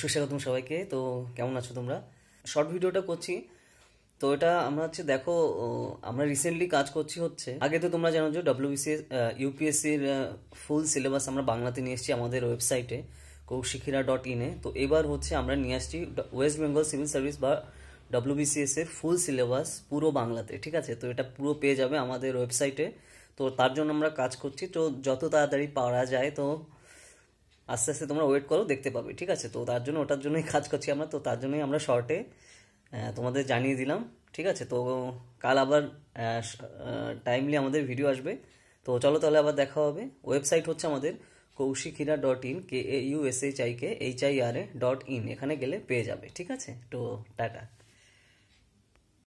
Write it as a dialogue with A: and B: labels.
A: সুস্বাগতম সবাইকে তো কেমন আছো তোমরা শর্ট ভিডিওটা করছি তো এটা আমরা হচ্ছে দেখো আমরা রিসেন্টলি কাজ করছি হচ্ছে আগে তো তোমরা জানো যে ডাব্লিউবিসি ইউপিএসসির ফুল সিলেবাস আমরা বাংলাতে নিয়ে এসেছি আমাদের ওয়েবসাইটে কৌশিখিরা ডট ইনে তো এবার হচ্ছে আমরা নিয়ে আসছি ওয়েস্ট বেঙ্গল সিভিল সার্ভিস বা ডাব্লিউবিসিএস এর ফুল সিলেবাস পুরো বাংলাতে ঠিক আছে তো এটা পুরো পেয়ে যাবে আমাদের ওয়েবসাইটে তো তার জন্য আমরা কাজ করছি তো যত তাড়াতাড়ি পারা যায় তো আস্তে আস্তে তোমরা ওয়েট করো দেখতে পাবে ঠিক আছে তো তার জন্য ওটার জন্যই কাজ করছি আমরা তো তার জন্যই আমরা শর্টে তোমাদের জানিয়ে দিলাম ঠিক আছে তো কাল আবার টাইমলি আমাদের ভিডিও আসবে তো চলো তাহলে আবার দেখা হবে ওয়েবসাইট হচ্ছে আমাদের কৌশিকিরা dot in K A U S H I K H I R A dot in এখানে গেলে পেয়ে যাবে ঠিক আছে তো টাটা